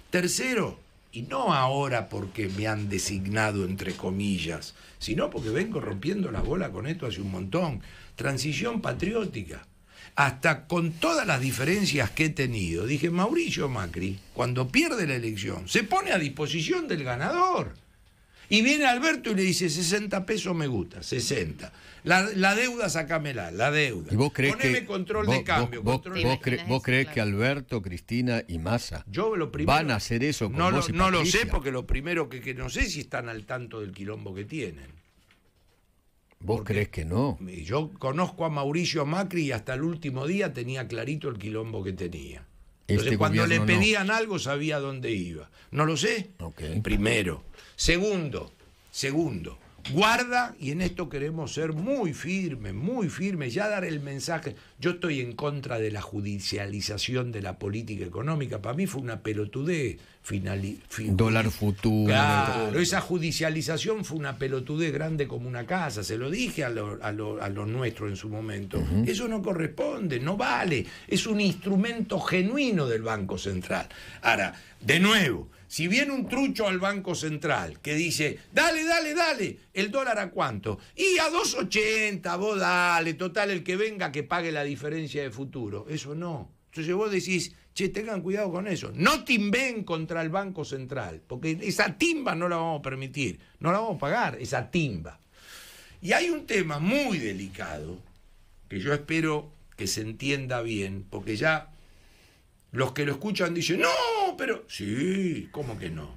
Tercero, y no ahora porque me han designado, entre comillas, sino porque vengo rompiendo la bola con esto hace un montón. Transición patriótica. Hasta con todas las diferencias que he tenido, dije, Mauricio Macri, cuando pierde la elección, se pone a disposición del ganador. Y viene Alberto y le dice, 60 pesos me gusta, 60. La, deuda, sacámela, la deuda. Poneme control de cambio. ¿Vos, control de... crees que Alberto, Cristina y Massa van a hacer eso con no No lo sé, porque lo primero que, que, no sé si están al tanto del quilombo que tienen. ¿Vos crees que no? Yo conozco a Mauricio Macri y hasta el último día tenía clarito el quilombo que tenía. Este Entonces, cuando le pedían algo sabía dónde iba. No lo sé. Primero. Segundo, segundo, guarda, y en esto queremos ser muy firmes, muy firmes, ya dar el mensaje. Yo estoy en contra de la judicialización de la política económica. Para mí fue una pelotudez. Dólar futuro. Claro, esa judicialización fue una pelotudez grande como una casa. Se lo dije a los nuestros en su momento. Eso no corresponde, no vale. Es un instrumento genuino del Banco Central. Ahora, de nuevo si viene un trucho al Banco Central que dice, dale, dale, dale, el dólar a cuánto? Y a 2.80, vos dale, total, el que venga que pague la diferencia de futuro. Eso no. Entonces vos decís, che, tengan cuidado con eso. No timben contra el Banco Central, porque esa timba no la vamos a permitir, no la vamos a pagar, esa timba. Y hay un tema muy delicado que yo espero que se entienda bien, porque ya los que lo escuchan dicen, no, pero sí, ¿cómo que no?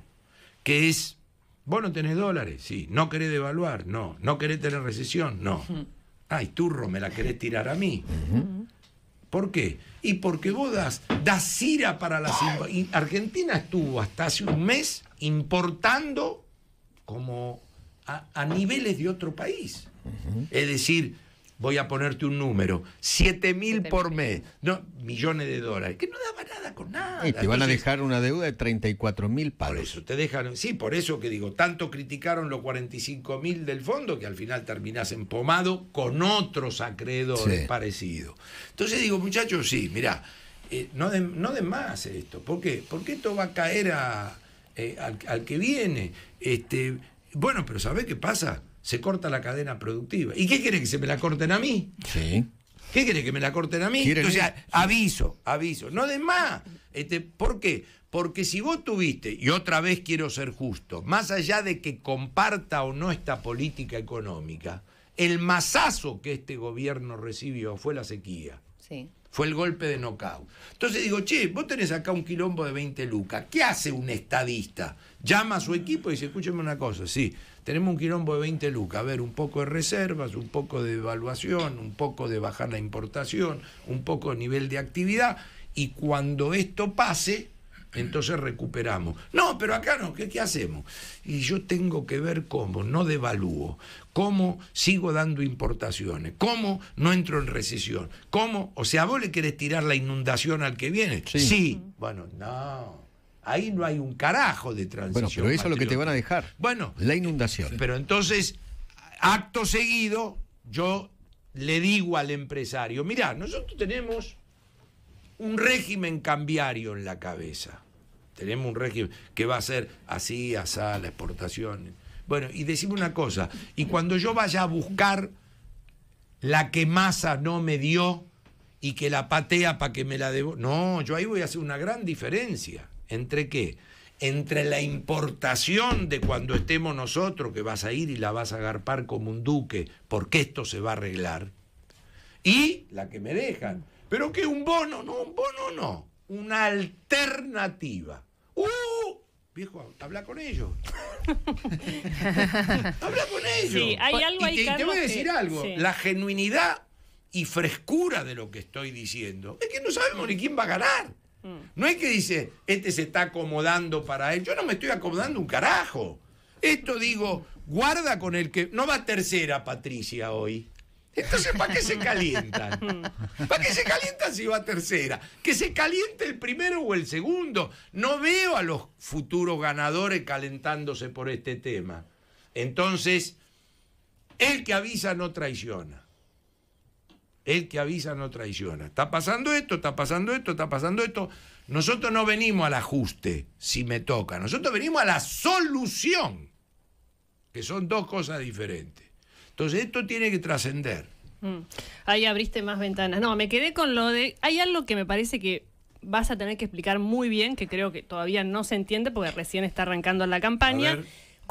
Que es? Vos no tenés dólares, sí. No querés devaluar, no. No querés tener recesión, no. Ay, turro, me la querés tirar a mí. ¿Por qué? Y porque vos das, das ira para las... Argentina estuvo hasta hace un mes importando como a niveles de otro país. Es decir, voy a ponerte un número, 7 mil por mes, no, millones de dólares, que no daba nada con nada. Y te van a dejar una deuda de 34 mil para Por eso te dejan, sí, por eso que digo, tanto criticaron los 45 mil del fondo que al final terminás empomado con otros acreedores parecidos. Entonces digo, muchachos, sí, mirá, eh, no, den, no de más esto, ¿por qué? Porque esto va a caer eh, al, que viene. Este, bueno, pero ¿sabés qué pasa? se corta la cadena productiva. ¿Y qué quiere que se me la corten a mí? ¿Qué quiere que me la corten a mí? Entonces, aviso, aviso. No de más. Este, ¿Por qué? Porque si vos tuviste, y otra vez quiero ser justo, más allá de que comparta o no esta política económica, el masazo que este gobierno recibió fue la sequía. Sí. Fue el golpe de knockout. Entonces digo, che, vos tenés acá un quilombo de 20 lucas. ¿Qué hace un estadista? Llama a su equipo y dice, escúcheme una cosa, sí, tenemos un quilombo de 20 lucas, a ver, un poco de reservas, un poco de devaluación, un poco de bajar la importación, un poco de nivel de actividad, y cuando esto pase, entonces recuperamos. No, pero acá no, ¿qué, ¿qué, hacemos? Y yo tengo que ver cómo no devalúo, cómo sigo dando importaciones, cómo no entro en recesión, cómo, o sea, vos le querés tirar la inundación al que viene. sí. bueno, no. Ahí no hay un carajo de transición. Bueno, pero eso es lo que te van a dejar. Bueno. La inundación. Pero entonces, acto seguido, yo le digo al empresario, mira, nosotros tenemos un régimen cambiario en la cabeza. Tenemos un régimen que va a ser así, asá, la exportación. Bueno, y decime una cosa, y cuando yo vaya a buscar la que masa no me dio y que la patea para que me la debo. No, yo ahí voy a hacer una gran diferencia. ¿Entre qué? Entre la importación de cuando estemos nosotros, que vas a ir y la vas a agarpar como un duque, porque esto se va a arreglar, y la que me dejan. Pero que un bono, no, un bono no, una alternativa. ¡Uh! Viejo, habla con ellos. habla con ellos. Sí, hay algo ahí, y te, voy a decir algo. La genuinidad y frescura de lo que estoy diciendo es que no sabemos ni quién va a ganar. Mm. No es que dice, este se está acomodando para él. Yo no me estoy acomodando un carajo. Esto digo, guarda con el que. No va tercera Patricia hoy. Entonces, ¿para qué se calientan? Mm. ¿Para qué se calientan si va tercera? Que se caliente el primero o el segundo. No veo a los futuros ganadores calentándose por este tema. Entonces, el que avisa no traiciona. El que avisa no traiciona. Está pasando esto, está pasando esto, está pasando esto. Nosotros no venimos al ajuste, si me toca. Nosotros venimos a la solución, que son dos cosas diferentes. Entonces esto tiene que trascender. Mm. Ahí abriste más ventanas. No, me quedé con lo de... Hay algo que me parece que vas a tener que explicar muy bien, que creo que todavía no se entiende porque recién está arrancando la campaña.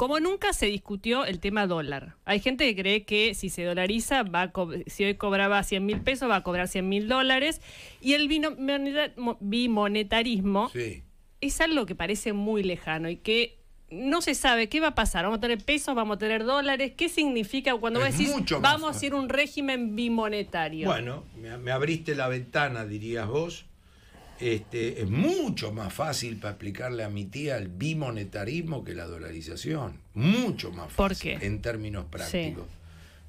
Como nunca se discutió el tema dólar. Hay gente que cree que si se dolariza, va si hoy cobraba 100 mil pesos, va a cobrar 100 mil dólares. Y el bimonetarismo es algo que parece muy lejano y que no se sabe qué va a pasar. Vamos a tener pesos, vamos a tener dólares. ¿Qué significa cuando decís vamos a ir a un régimen bimonetario? Bueno, me abriste la ventana, dirías vos este, es mucho más fácil para explicarle a mi tía el bimonetarismo que la dolarización. Mucho más fácil. ¿Por qué? En términos prácticos.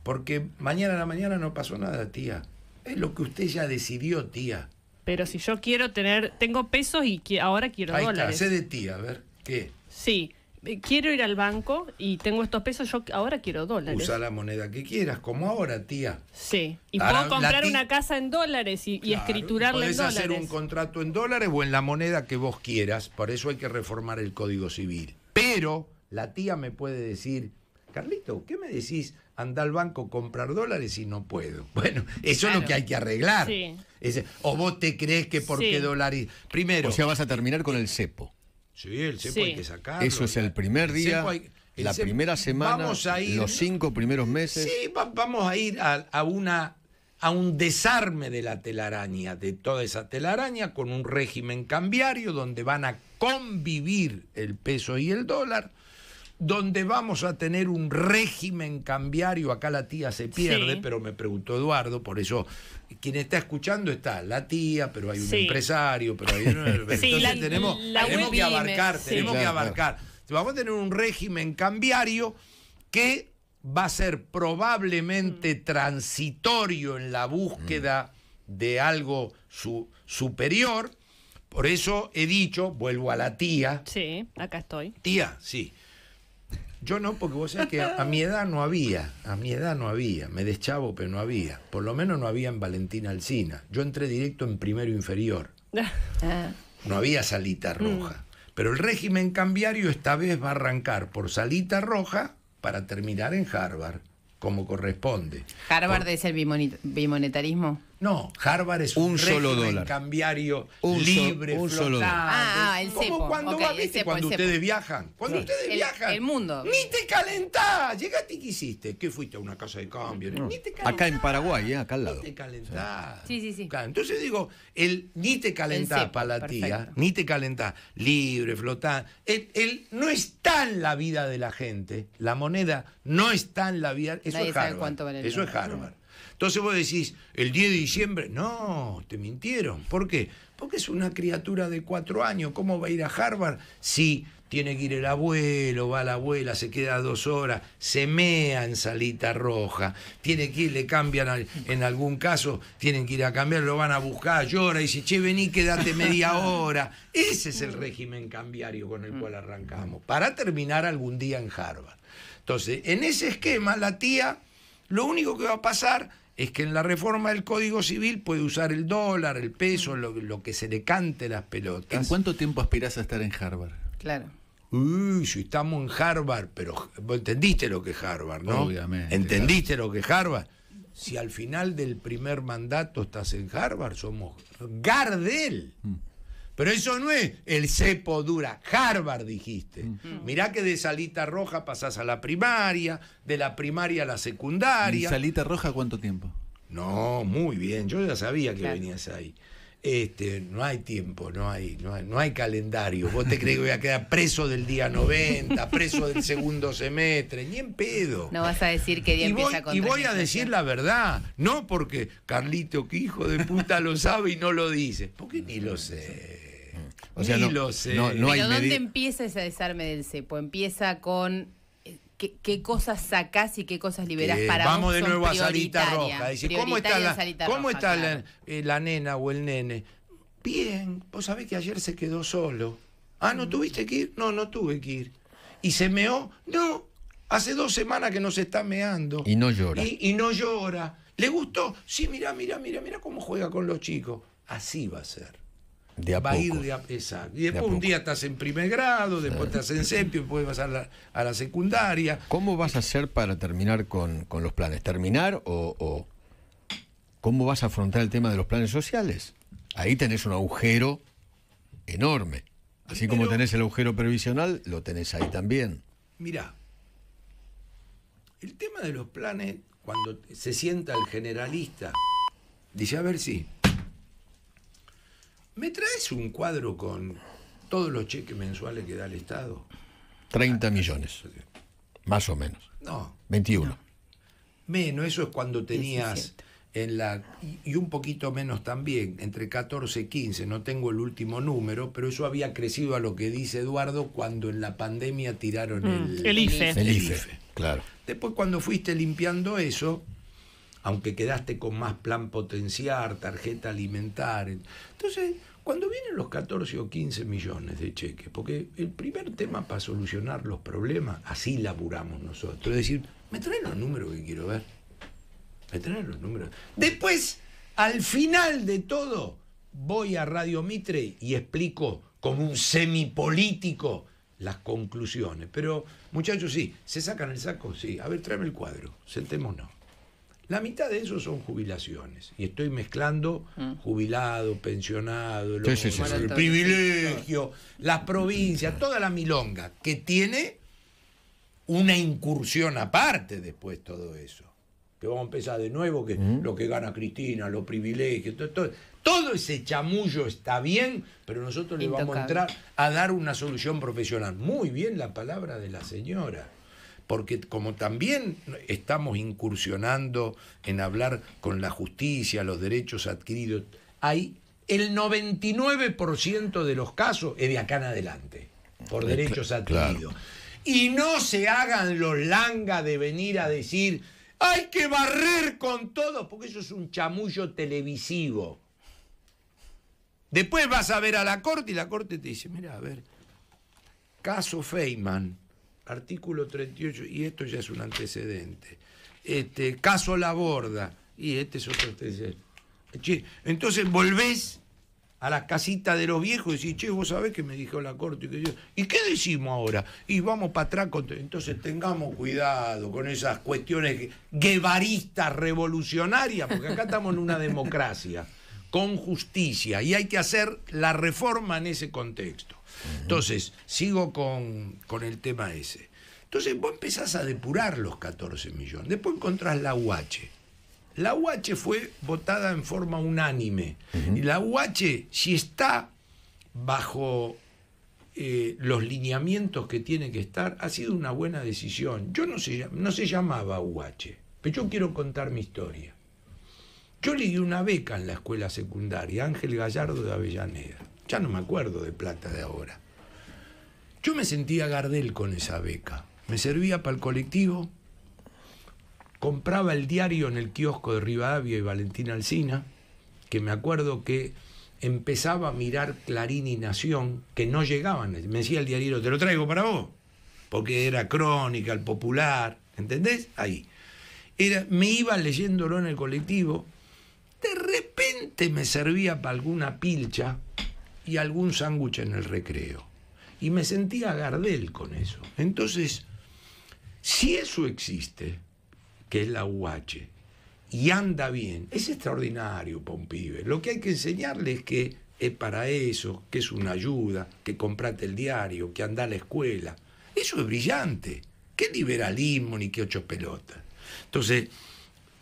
Porque mañana a la mañana no pasó nada, tía. Es lo que usted ya decidió, tía. Pero si yo quiero tener, tengo pesos y ahora quiero Ahí dólares. Está, sé de tía, a ver, ¿qué? Sí. Eh, quiero ir al banco y tengo estos pesos, yo ahora quiero dólares. Usa la moneda que quieras, como ahora, tía. Sí, y puedo comprar una casa en dólares y, escriturarla en dólares. hacer un contrato en dólares o en la moneda que vos quieras, por eso hay que reformar el Código Civil. Pero la tía me puede decir, Carlito, ¿qué me decís? Andá al banco, comprar dólares y no puedo. Bueno, eso es lo que hay que arreglar. Sí. o vos te crees que por qué dólares... Primero... O sea, vas a terminar con el cepo. Sí, el hay que Eso es el primer día. la primera semana, los cinco primeros meses. Sí, vamos a ir a, una, a un desarme de la telaraña, de toda esa telaraña, con un régimen cambiario donde van a convivir el peso y el dólar donde vamos a tener un régimen cambiario, acá la tía se pierde, pero me preguntó Eduardo, por eso quien está escuchando está la tía, pero hay un empresario, pero hay un... Entonces tenemos, que abarcar, tenemos que abarcar. Vamos a tener un régimen cambiario que va a ser probablemente mm. transitorio en la búsqueda mm. de algo superior. Por eso he dicho, vuelvo a la tía. Sí, acá estoy. Tía, sí. Yo no, porque vos sabés que a, mi edad no había, a mi edad no había, me deschavo, pero no había. Por lo menos no había en Valentina Alcina. Yo entré directo en primero inferior. Ah. No había salita mm. roja. Pero el régimen cambiario esta vez va a arrancar por salita roja para terminar en Harvard, como corresponde. ¿Harvard es el bimonetarismo? No, Harvard es un, solo dólar. cambiario libre, Solo ah, el Como cuando, cuando ustedes viajan. Cuando ustedes viajan. El mundo. Ni te calentás. Llegaste y quisiste. ¿Qué fuiste a una casa de cambio? Acá en Paraguay, eh, acá al lado. Ni te calentás. Sí, sí, sí. Entonces digo, el ni te calentás para la tía, ni te calentás. Libre, flotante. El, no está en la vida de la gente. La moneda no está en la vida. Eso es Harvard. eso es Harvard. Entonces vos decís, el 10 de diciembre, no, te mintieron. ¿Por qué? Porque es una criatura de cuatro años, ¿cómo va a ir a Harvard si tiene que ir el abuelo, va la abuela, se queda dos horas, se mea en salita roja, tiene que ir, le cambian, en algún caso, tienen que ir a cambiar, lo van a buscar, llora y dice, che, vení, quédate media hora. Ese es el régimen cambiario con el cual arrancamos, para terminar algún día en Harvard. Entonces, en ese esquema, la tía, lo único que va a pasar es que en la reforma del Código Civil puede usar el dólar, el peso, lo, que se le cante las pelotas. ¿En cuánto tiempo aspirás a estar en Harvard? Claro. Uy, si estamos en Harvard, pero entendiste lo que es Harvard, ¿no? Obviamente. ¿Entendiste lo que es Harvard? Si al final del primer mandato estás en Harvard, somos Gardel. Mm. Pero eso no es el cepo dura. Harvard dijiste. Mirá que de salita roja pasás a la primaria, de la primaria a la secundaria. ¿Y salita roja cuánto tiempo? No, muy bien. Yo ya sabía que venías ahí. Este, no hay tiempo, no hay, no hay, calendario. Vos te crees que voy a quedar preso del día 90, preso del segundo semestre, ni en pedo. No vas a decir que día empieza Y voy a decir la verdad, no porque Carlito, que hijo de puta, lo sabe y no lo dice, porque ni lo sé. O sea, no, No, Pero ¿dónde empieza ese desarme del cepo? Empieza con eh, ¿Qué, cosas sacás y qué cosas liberás eh, para Vamos de nuevo a Salita Roja. ¿cómo está, eh, la, nena o el nene? Bien, vos sabés que ayer se quedó solo. Ah, ¿no mm. tuviste que ir? No, no tuve que ir. ¿Y se meó? No, hace dos semanas que no se está meando. Y no llora. y no llora. ¿Le gustó? Sí, mira, mira, mira, mira cómo juega con los chicos. Así va a ser. De ir de a, Y después un día estás en primer grado, después estás en séptimo, después vas a la, a la secundaria. ¿Cómo vas a hacer para terminar con, los planes? ¿Terminar o, cómo vas a afrontar el tema de los planes sociales? Ahí tenés un agujero enorme. Así como tenés el agujero previsional, lo tenés ahí también. Mirá, el tema de los planes, cuando se sienta el generalista, dice, a ver si, ¿Me traes un cuadro con todos los cheques mensuales que da el Estado? 30 millones, más o menos. No. 21. Menos, eso es cuando tenías en la... Y un poquito menos también, entre 14 y 15, no tengo el último número, pero eso había crecido a lo que dice Eduardo cuando en la pandemia tiraron mm. el, el, IFE. El IFE, claro. Después cuando fuiste limpiando eso, aunque quedaste con más plan potenciar, tarjeta alimentar. Entonces, cuando vienen los 14 o 15 millones de cheques, porque el primer tema para solucionar los problemas, así laburamos nosotros, es decir, me traen los números que quiero ver. Me traen los números. Después, al final de todo, voy a Radio Mitre y explico como un semipolítico las conclusiones. Pero, muchachos, sí, ¿se sacan el saco? Sí. A ver, tráeme el cuadro, sentémonos. La mitad de eso son jubilaciones. Y estoy mezclando mm. jubilado, pensionado, los privilegios privilegio, las provincias, toda la milonga, que tiene una incursión aparte después todo eso. Que vamos a empezar de nuevo, que mm. lo que gana Cristina, los privilegios, todo, ese chamullo está bien, pero nosotros le vamos a entrar a dar una solución profesional. Muy bien la palabra de la señora porque como también estamos incursionando en hablar con la justicia, los derechos adquiridos, hay el 99% de los casos es de acá en adelante, por eh, derechos adquiridos. Y no se hagan los langas de venir a decir, hay que barrer con todo, porque eso es un chamullo televisivo. Después vas a ver a la corte y la corte te dice, mira, a ver, caso Feynman, artículo 38, y esto ya es un antecedente. Este, caso La Borda, y este es otro antecedente. entonces volvés a las casitas de los viejos y decís, che, vos sabés que me dijo la corte. Y, que yo, ¿Y qué decimos ahora? Y vamos para atrás. Entonces tengamos cuidado con esas cuestiones guevaristas, revolucionarias, porque acá estamos en una democracia, con justicia, y hay que hacer la reforma en ese contexto. Entonces, sigo con, el tema ese. Entonces, vos empezás a depurar los 14 millones. Después encontrás la UH. La UH fue votada en forma unánime. Y la UH, si está bajo eh, los lineamientos que tiene que estar, ha sido una buena decisión. Yo no se, no se llamaba UH, pero yo quiero contar mi historia. Yo le di una beca en la escuela secundaria, Ángel Gallardo de Avellaneda. Ya no me acuerdo de plata de ahora. Yo me sentía Gardel con esa beca. Me servía para el colectivo, compraba el diario en el kiosco de Rivadavia y Valentina Alsina, que me acuerdo que empezaba a mirar Clarín y Nación, que no llegaban. Me decía el diario, te lo traigo para vos, porque era crónica, el popular, ¿entendés? Ahí. Era, me iba leyéndolo en el colectivo, de repente me servía para alguna pilcha, y algún sándwich en el recreo. Y me sentía Gardel con eso. Entonces, si eso existe, que es la UH, y anda bien, es extraordinario Pompive, Lo que hay que enseñarle es que es para eso, que es una ayuda, que comprate el diario, que anda a la escuela. Eso es brillante. ¿Qué liberalismo ni qué ocho pelotas? Entonces,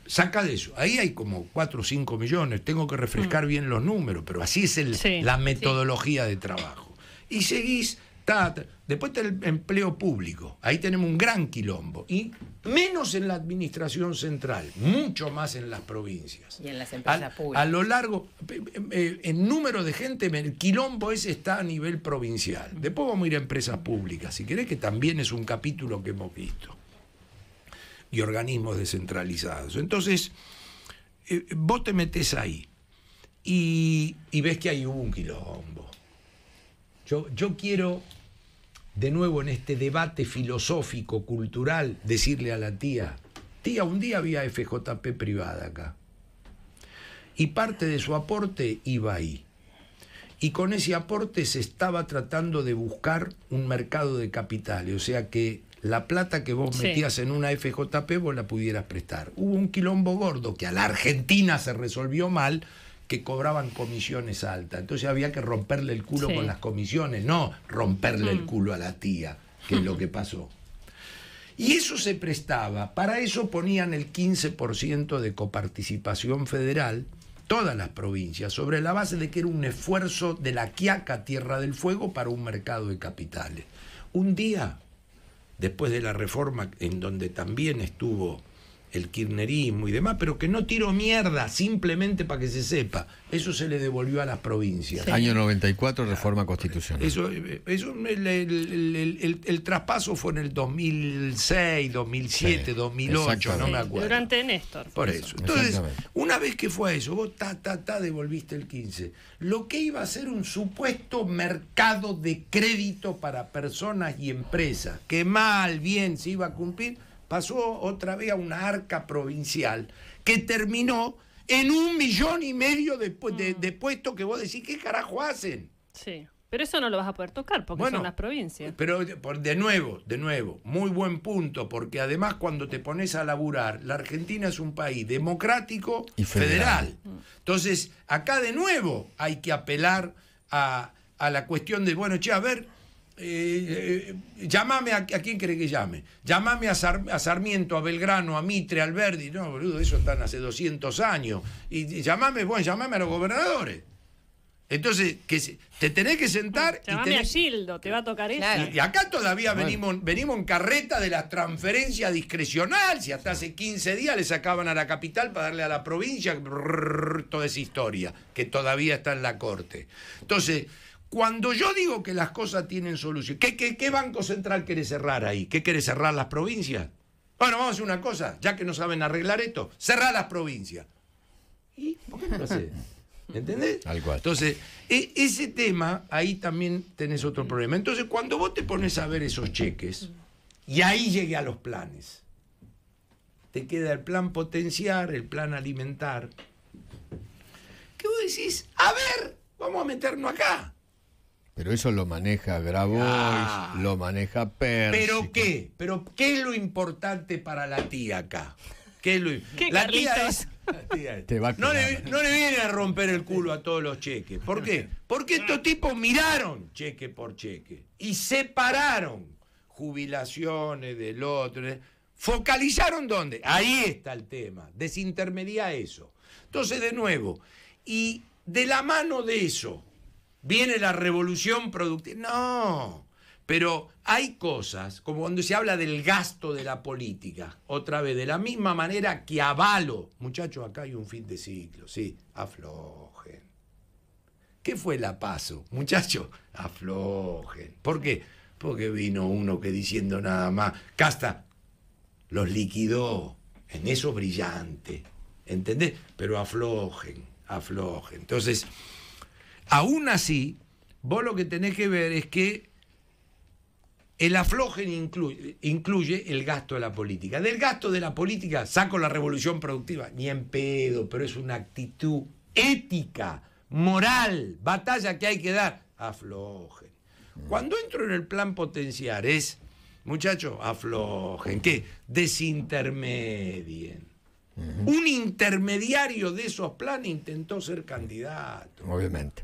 saca de eso. Ahí hay como 4 o 5 millones. Tengo que refrescar mm. bien los números, pero así es el, la metodología de trabajo. Y seguís, después está el empleo público. Ahí tenemos un gran quilombo. Y menos en la administración central, mucho más en las provincias. Y en las empresas públicas. A lo largo, en número de gente, el quilombo ese está a nivel provincial. Después vamos a ir a empresas públicas, si querés, que también es un capítulo que hemos visto y organismos descentralizados. Entonces, eh, vos te metes ahí y, ves que hay un quilombo. Yo, yo quiero, de nuevo, en este debate filosófico, cultural, decirle a la tía, tía, un día había FJP privada acá. Y parte de su aporte iba ahí y con ese aporte se estaba tratando de buscar un mercado de capital, o sea que la plata que vos metías en una FJP vos la pudieras prestar. Hubo un quilombo gordo que a la Argentina se resolvió mal, que cobraban comisiones altas. Entonces había que romperle el culo con las comisiones, no romperle el mm. culo a la tía, que es lo que pasó. Y eso se prestaba, para eso ponían el 15% de coparticipación federal, todas las provincias, sobre la base de que era un esfuerzo de la Quiaca Tierra del Fuego para un mercado de capitales. Un día después de la reforma en donde también estuvo el kirchnerismo y demás, pero que no tiró mierda simplemente para que se sepa. Eso se le devolvió a las provincias. Año 94, reforma constitucional. Eso, eh, el, traspaso fue en el 2006, 2007, 2008, no me acuerdo. Durante Néstor. Por eso. Entonces, una vez que fue eso, vos ta, ta, ta, devolviste el 15. Lo que iba a ser un supuesto mercado de crédito para personas y empresas, que mal, bien se iba a cumplir pasó otra vez a una arca provincial que terminó en un millón y medio de, mm. de, puestos que vos decís, ¿qué carajo hacen? Sí. Pero eso no lo vas a poder tocar porque son las provincias. Pero de nuevo, de nuevo, muy buen punto, porque además cuando te pones a laburar, la Argentina es un país democrático y federal. Mm. Entonces, acá de nuevo hay que apelar a, a la cuestión de, bueno, che, a ver, eh, eh, llamame a, quién cree que llame. Llamame a, Sarmiento, a Belgrano, a Mitre, a Alberdi, No, boludo, eso están hace 200 años. Y, llamame llámame, bueno, llámame a los gobernadores. Entonces, que te tenés que sentar. Llamame a Gildo, te va a tocar eso. Este. Y, acá todavía venimos, en carreta de la transferencia discrecional. Si hasta hace 15 días le sacaban a la capital para darle a la provincia, toda esa historia que todavía está en la corte. Entonces. Cuando yo digo que las cosas tienen solución, ¿qué, banco central quiere cerrar ahí? ¿Qué quiere cerrar las provincias? Bueno, vamos a hacer una cosa, ya que no saben arreglar esto, cerrar las provincias. ¿Y por qué no lo ¿Entendés? Entonces, e, ese tema, ahí también tenés otro problema. Entonces, cuando vos te pones a ver esos cheques, y ahí llegué a los planes. Te queda el plan potenciar, el plan alimentar. ¿Qué vos decís? A ver, vamos a meternos acá. Pero eso lo maneja Grabois, ah. lo maneja Persico. ¿Pero qué? ¿Pero qué es lo importante para la tía acá? ¿Qué lo... la, tía es, no, le, no, le, viene a romper el culo a todos los cheques. ¿Por qué? Porque estos tipos miraron cheque por cheque y separaron jubilaciones del otro. ¿Focalizaron dónde? Ahí está el tema. Desintermedia eso. Entonces, de nuevo, y de la mano de eso, viene la revolución productiva. No, pero hay cosas, como cuando se habla del gasto de la política, otra vez, de la misma manera que avalo, muchachos, acá hay un fin de ciclo, sí, aflojen. ¿Qué fue la paso? Muchachos, aflojen. ¿Por qué? Porque vino uno que diciendo nada más, casta, los liquidó, en eso brillante, ¿entendés? Pero aflojen, aflojen. Entonces, Aún así, vos lo que tenés que ver es que el aflojen incluye, el gasto de la política. Del gasto de la política saco la revolución productiva, ni en pedo, pero es una actitud ética, moral, batalla que hay que dar. Aflojen. Cuando entro en el plan potenciar es, muchachos, aflojen, que desintermedien. Un intermediario de esos planes intentó ser candidato. Obviamente.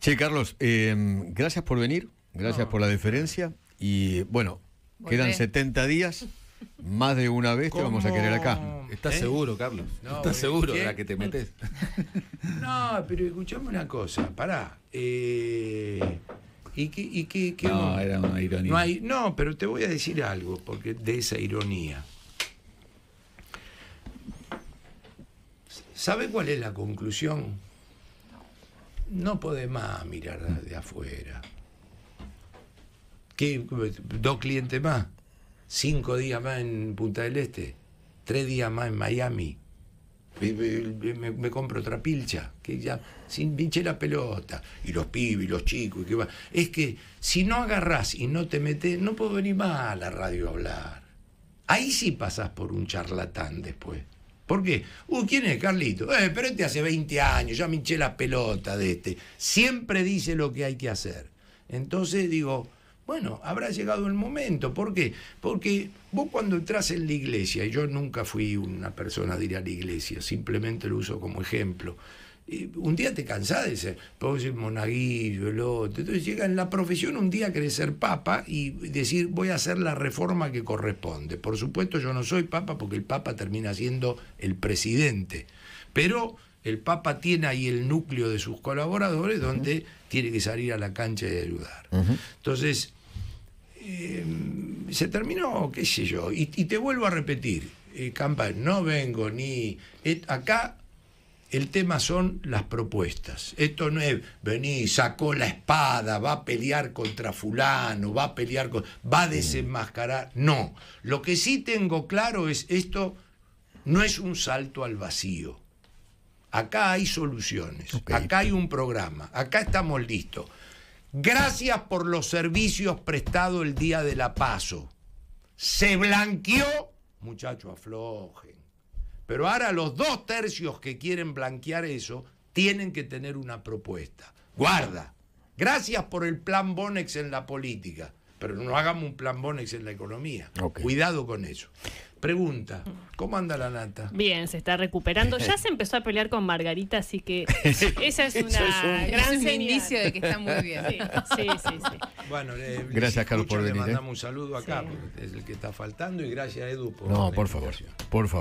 Che, Carlos, em, gracias por venir, gracias por la diferencia y bueno, quedan 70 días. Más de una vez te vamos a querer acá. ¿Estás ¿Eh? seguro, Carlos? ¿Estás seguro de la que te metes? No, pero escuchame una cosa, pará. Eh, ¿Y qué, y qué, no, era una ironía. No, no, pero te voy a decir algo porque de esa ironía. ¿Sabe cuál es la conclusión? No podés más mirar de afuera. ¿Qué, ¿Dos clientes más? ¿Cinco días más en Punta del Este? ¿Tres días más en Miami? Me, compro otra pilcha, que ya, sin pinche la pelota, y los pibes, y los chicos, y qué va. Es que si no agarrás y no te metes, no puedo venir más a la radio a hablar. Ahí sí pasás por un charlatán después. ¿Por qué? Uh, ¿quién es Carlito? Eh, pero este hace 20 años, ya me hinché la pelota de este. Siempre dice lo que hay que hacer. Entonces digo, bueno, habrá llegado el momento. ¿Por qué? Porque vos cuando entras en la iglesia, y yo nunca fui una persona de ir a la iglesia, simplemente lo uso como ejemplo, un día te cansás de ser, monaguillo, el otro. Entonces llega en la profesión un día ser papa y decir, voy a hacer la reforma que corresponde. Por supuesto, yo no soy papa porque el papa termina siendo el presidente. Pero el Papa tiene ahí el núcleo de sus colaboradores donde tiene que salir a la cancha y ayudar. Entonces, em, se terminó, qué sé yo, y, te vuelvo a repetir, eh, campaña no vengo ni... Eh, acá el tema son las propuestas. Esto no es venir, sacó la espada, va a pelear contra fulano, va a pelear con, va a mm. desenmascarar. No. Lo que sí tengo claro es esto no es un salto al vacío. Acá hay soluciones, acá hay un programa, acá estamos listos. Gracias por los servicios prestados el día de la paso. Se blanqueó, muchacho, afloje pero ahora los dos tercios que quieren blanquear eso tienen que tener una propuesta. Guarda, gracias por el plan Bonex en la política, pero no hagamos un plan Bonex en la economía. Cuidado con eso. Pregunta, ¿cómo anda la nata? Bien, se está recuperando. Ya se empezó a pelear con Margarita, así que esa es una un... gran indicio de que está muy bien. Sí, sí, sí. Bueno, eh, gracias Carlos por venir. Le ¿eh? mandamos un saludo acá, porque es el que está faltando, y gracias Edu por... No, por favor, por favor.